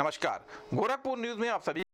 नमस्कार गोरखपुर न्यूज में आप सभी